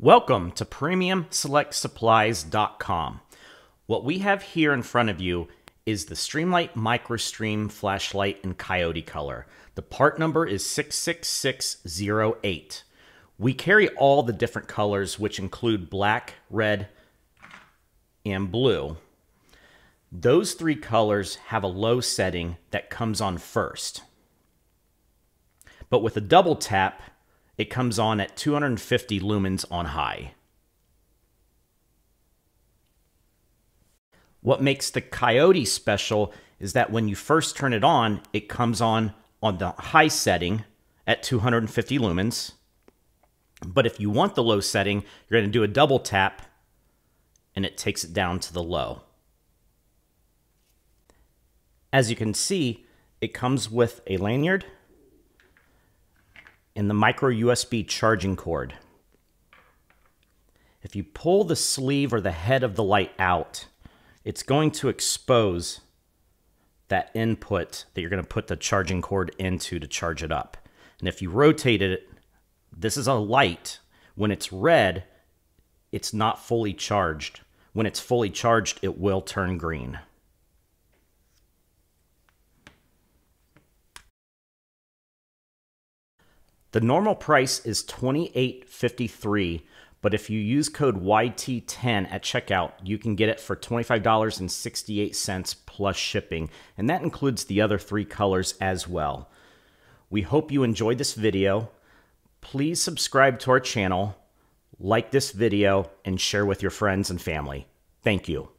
Welcome to PremiumSelectSupplies.com. What we have here in front of you is the Streamlight MicroStream flashlight in coyote color. The part number is 66608. We carry all the different colors, which include black, red, and blue. Those three colors have a low setting that comes on first. But with a double tap, it comes on at 250 lumens on high. What makes the Coyote special is that when you first turn it on, it comes on on the high setting at 250 lumens. But if you want the low setting, you're going to do a double tap and it takes it down to the low. As you can see, it comes with a lanyard and the micro USB charging cord. If you pull the sleeve or the head of the light out, it's going to expose that input that you're going to put the charging cord into to charge it up. And if you rotate it, this is a light. When it's red, it's not fully charged. When it's fully charged, it will turn green. The normal price is $28.53, but if you use code YT10 at checkout, you can get it for $25.68 plus shipping, and that includes the other three colors as well. We hope you enjoyed this video. Please subscribe to our channel, like this video, and share with your friends and family. Thank you.